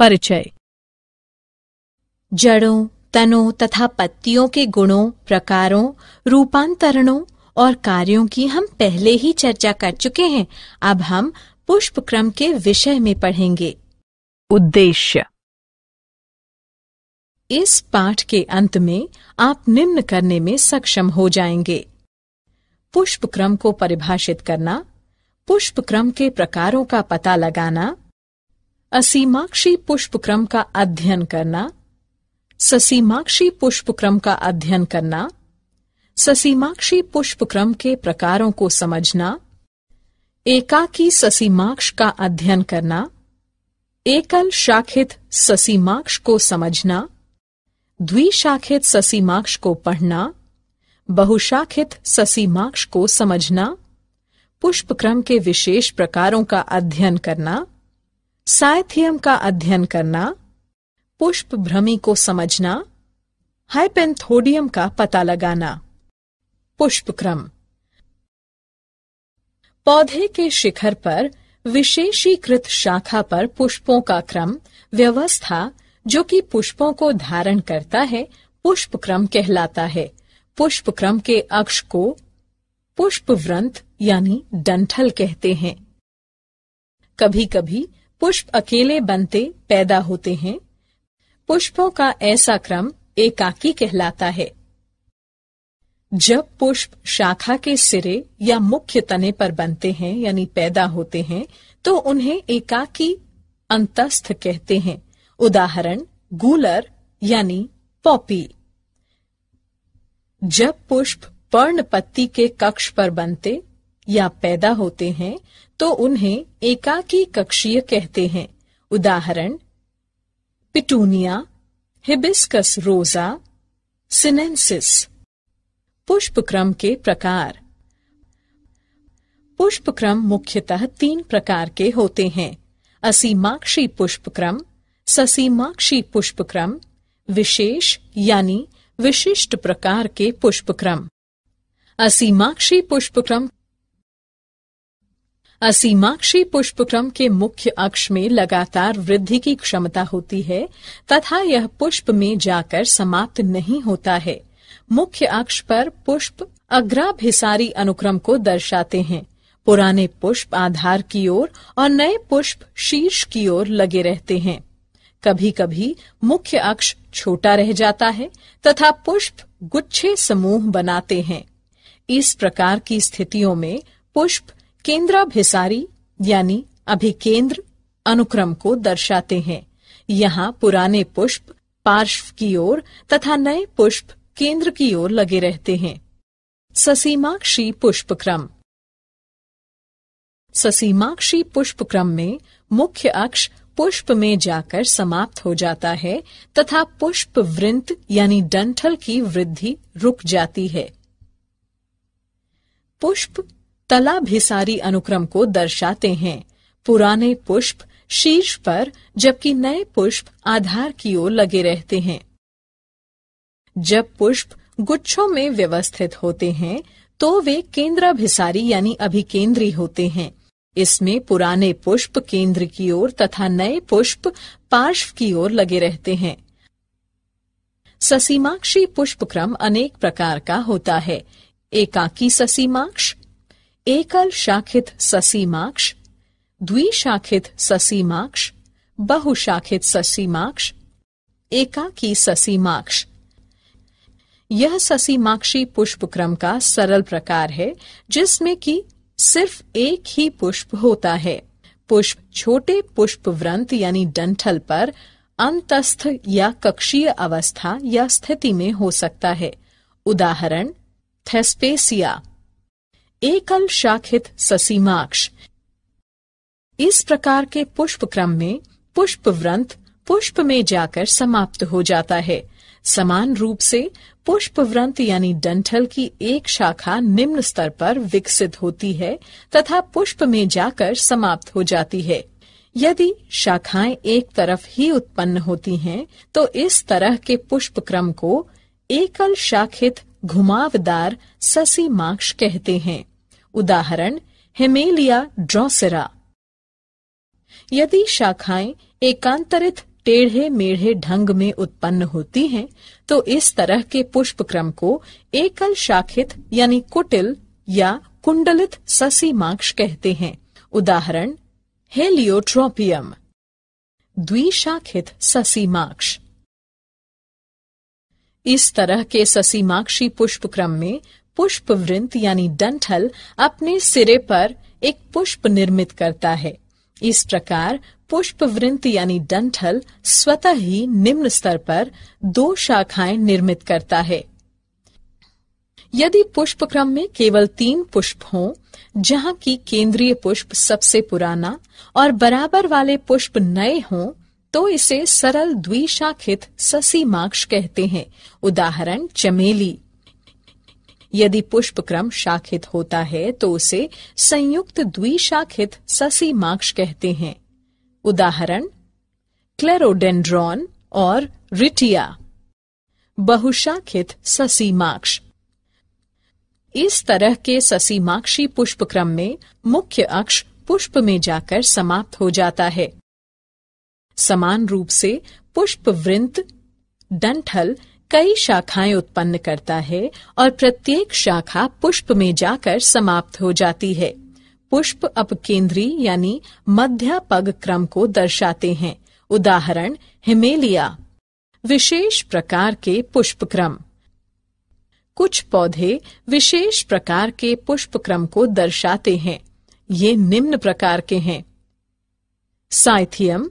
परिचय जड़ों तनों तथा पत्तियों के गुणों प्रकारों रूपांतरणों और कार्यों की हम पहले ही चर्चा कर चुके हैं अब हम पुष्प क्रम के विषय में पढ़ेंगे उद्देश्य इस पाठ के अंत में आप निम्न करने में सक्षम हो जाएंगे पुष्प क्रम को परिभाषित करना पुष्प क्रम के प्रकारों का पता लगाना असीमाक्षी पुष्पक्रम का अध्ययन करना ससीमाक्षी पुष्पक्रम का अध्ययन करना ससीमाक्षी पुष्पक्रम के प्रकारों को समझना एकाकी ससीमाक्ष का अध्ययन करना एकल शाखित ससीमाक्ष को समझना द्विशाखित ससीमाक्ष को पढ़ना बहुशाखित ससीमाक्ष को समझना पुष्पक्रम के विशेष प्रकारों का अध्ययन करना साइथियम का अध्ययन करना पुष्प भ्रमी को समझना हाइपेंथोडियम का पता लगाना पुष्पक्रम पौधे के शिखर पर विशेषीकृत शाखा पर पुष्पों का क्रम व्यवस्था जो कि पुष्पों को धारण करता है पुष्प क्रम कहलाता है पुष्प क्रम के अक्ष को पुष्प व्रंथ यानी डंठल कहते हैं कभी कभी पुष्प अकेले बनते पैदा होते हैं पुष्पों का ऐसा क्रम एकाकी कहलाता है जब पुष्प शाखा के सिरे या मुख्य तने पर बनते हैं यानी पैदा होते हैं तो उन्हें एकाकी अंतस्थ कहते हैं उदाहरण गूलर यानी पॉपी जब पुष्प पर्ण पत्ती के कक्ष पर बनते या पैदा होते हैं तो उन्हें एकाकी कक्षीय कहते हैं उदाहरण पिटूनिया हिबिस्कस रोजा सिनेंसिस पुष्पक्रम के प्रकार पुष्पक्रम मुख्यतः तीन प्रकार के होते हैं असीमाक्षी पुष्पक्रम ससीमाक्षी पुष्पक्रम विशेष यानी विशिष्ट प्रकार के पुष्पक्रम असीमाक्षी पुष्पक्रम असीमाक्षी पुष्पक्रम के मुख्य अक्ष में लगातार वृद्धि की क्षमता होती है तथा यह पुष्प में जाकर समाप्त नहीं होता है मुख्य अक्ष पर पुष्प अग्राभिसारी अनुक्रम को दर्शाते हैं पुराने पुष्प आधार की ओर और नए पुष्प शीर्ष की ओर लगे रहते हैं कभी कभी मुख्य अक्ष छोटा रह जाता है तथा पुष्प गुच्छे समूह बनाते हैं इस प्रकार की स्थितियों में पुष्प केंद्राभिसारी यानी अभिकेंद्र अनुक्रम को दर्शाते हैं यहाँ पुराने पुष्प पार्श्व की ओर तथा नए पुष्प केंद्र की ओर लगे रहते हैं ससीमाक्षी पुष्पक्रम ससीमाक्षी पुष्पक्रम में मुख्य अक्ष पुष्प में जाकर समाप्त हो जाता है तथा पुष्प वृंत यानी डंठल की वृद्धि रुक जाती है पुष्प तलाभिसारी अनुक्रम को दर्शाते हैं पुराने पुष्प शीर्ष पर जबकि नए पुष्प आधार की ओर लगे रहते हैं जब पुष्प गुच्छों में व्यवस्थित होते हैं तो वे केंद्राभिसारी यानी अभिकेंद्री होते हैं इसमें पुराने पुष्प केंद्र की ओर तथा नए पुष्प पार्श्व की ओर लगे रहते हैं ससीमाक्षी पुष्प क्रम अनेक प्रकार का होता है एकाकी ससीमाक्ष एकल शाखित ससीमाक्ष द्विशाखित ससीमाक्ष बहुशाखित ससीमाक्ष एकाकी ससीमाक्ष यह ससीमाक्षी क्रम का सरल प्रकार है जिसमें कि सिर्फ एक ही पुष्प होता है पुष्प छोटे पुष्प व्रंत यानी डंठल पर अंतस्थ या कक्षीय अवस्था या स्थिति में हो सकता है उदाहरण थेस्पेसिया एकल शाखित ससीमाक्ष इस प्रकार के पुष्प क्रम में पुष्प व्रंथ पुष्प में जाकर समाप्त हो जाता है समान रूप से पुष्प व्रंत यानी डंठल की एक शाखा निम्न स्तर पर विकसित होती है तथा पुष्प में जाकर समाप्त हो जाती है यदि शाखाएं एक तरफ ही उत्पन्न होती हैं, तो इस तरह के पुष्प क्रम को एकल शाखित घुमावदार ससी माक्ष कहते हैं उदाहरण हेमेलिया ड्रॉसेरा यदि शाखाएं एकांतरित टेढ़े मेढ़े ढंग में उत्पन्न होती हैं, तो इस तरह के पुष्प क्रम को एकल शाखित यानी कुटिल या कुंडलित माक्ष कहते हैं उदाहरण हेलियोट्रोपियम द्विशाखित ससीमाक्ष इस तरह के ससीमाक्षी पुष्प क्रम में पुष्पवृंत यानी डंठल अपने सिरे पर एक पुष्प निर्मित करता है इस प्रकार पुष्पवृंत यानी डंठल स्वतः ही निम्न स्तर पर दो शाखाएं निर्मित करता है यदि पुष्प क्रम में केवल तीन पुष्प हों, जहां की केंद्रीय पुष्प सबसे पुराना और बराबर वाले पुष्प नए हों, तो इसे सरल द्विशाखित ससीमाक्ष कहते हैं उदाहरण चमेली यदि पुष्पक्रम शाखित होता है तो उसे संयुक्त द्विशाखित माक्ष कहते हैं उदाहरण क्लेरोडेंड्रॉन और रिटिया बहुशाखित माक्ष इस तरह के ससीमाक्षी पुष्पक्रम में मुख्य अक्ष पुष्प में जाकर समाप्त हो जाता है समान रूप से पुष्प वृंत डंठल कई शाखाएं उत्पन्न करता है और प्रत्येक शाखा पुष्प में जाकर समाप्त हो जाती है पुष्प अपकेंद्री यानी पग क्रम को दर्शाते हैं उदाहरण हिमेलिया विशेष प्रकार के पुष्प क्रम कुछ पौधे विशेष प्रकार के पुष्प क्रम को दर्शाते हैं ये निम्न प्रकार के हैं साइथियम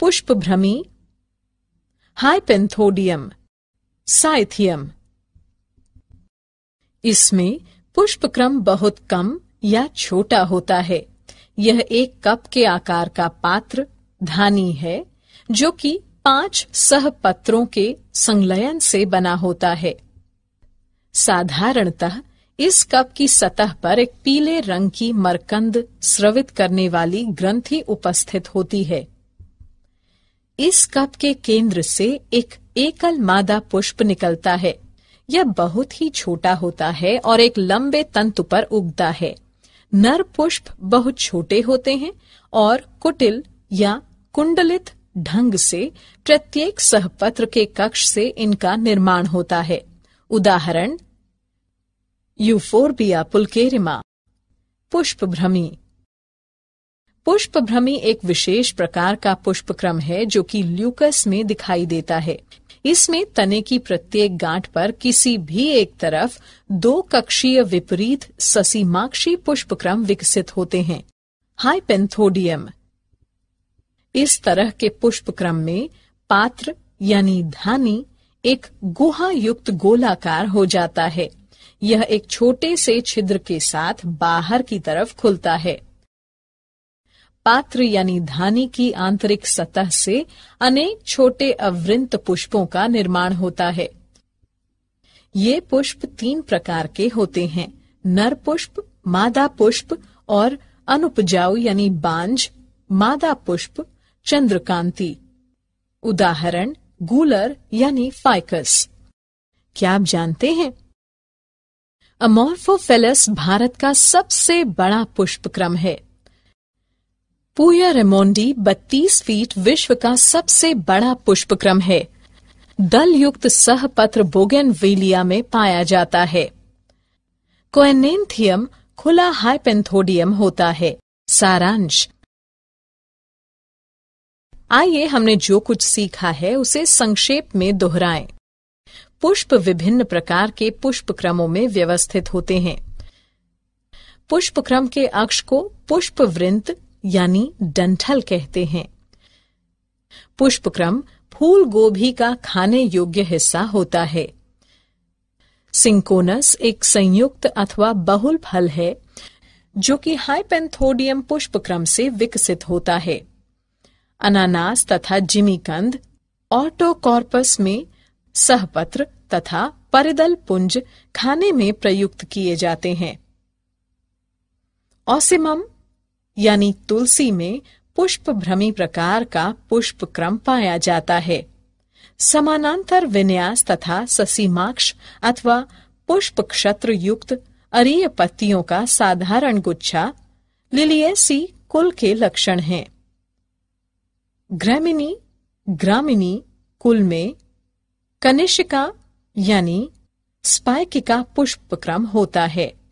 पुष्प भ्रमी हाइपेंथोडियम साइथियम इसमें पुष्पक्रम बहुत कम या छोटा होता है यह एक कप के आकार का पात्र धानी है जो कि पांच सह पत्रों के संलयन से बना होता है साधारणतः इस कप की सतह पर एक पीले रंग की मरकंद स्रवित करने वाली ग्रंथि उपस्थित होती है इस कप के केंद्र से एक एकल मादा पुष्प निकलता है यह बहुत ही छोटा होता है और एक लंबे तंतु पर उगता है नर पुष्प बहुत छोटे होते हैं और कुटिल या कुंडलित ढंग से प्रत्येक सहपत्र के कक्ष से इनका निर्माण होता है उदाहरण यूफोरबिया पुलकेरिमा पुष्प भ्रमी पुष्प भ्रमी एक विशेष प्रकार का पुष्पक्रम है जो कि ल्यूकस में दिखाई देता है इसमें तने की प्रत्येक गांठ पर किसी भी एक तरफ दो कक्षीय विपरीत ससीमाक्षी पुष्पक्रम विकसित होते हैं हाइपेंथोडियम इस तरह के पुष्पक्रम में पात्र यानी धानी एक गुहा युक्त गोलाकार हो जाता है यह एक छोटे से छिद्र के साथ बाहर की तरफ खुलता है पात्र यानी धानी की आंतरिक सतह से अनेक छोटे अवृंत पुष्पों का निर्माण होता है ये पुष्प तीन प्रकार के होते हैं नर पुष्प मादा पुष्प और अनुपजाऊ यानी बांझ मादा पुष्प चंद्रकांति उदाहरण गूलर यानी फाइकस क्या आप जानते हैं अमोर्फोफेलस भारत का सबसे बड़ा पुष्प क्रम है पूया रेमोंडी 32 फीट विश्व का सबसे बड़ा पुष्पक्रम है दल युक्त सह पत्र बोगेन वेलिया में पाया जाता है कोएनेंथियम खुला हाइपेंथोडियम होता है सारांश आइए हमने जो कुछ सीखा है उसे संक्षेप में दोहराएं। पुष्प विभिन्न प्रकार के पुष्प क्रमों में व्यवस्थित होते हैं पुष्पक्रम के अक्ष को पुष्प वृंत यानी डंठल कहते हैं पुष्पक्रम फूल गोभी का खाने योग्य हिस्सा होता है सिंकोनस एक संयुक्त अथवा बहुल फल है जो कि हाइपेंथोडियम पुष्पक्रम से विकसित होता है अनानास तथा जिमीकंद ऑटोकॉर्पस में सहपत्र तथा परिदल पुंज खाने में प्रयुक्त किए जाते हैं ऑसिमम यानी तुलसी में पुष्प भ्रमी प्रकार का पुष्प क्रम पाया जाता है समानांतर विन्यास तथा ससीमाक्ष अथवा पुष्प क्षत्र युक्त अरीय पत्तियों का साधारण गुच्छा लिलियसी कुल के लक्षण हैं। ग्रामिनी ग्रामिनी कुल में कनिष्का यानी स्पाइकिका क्रम होता है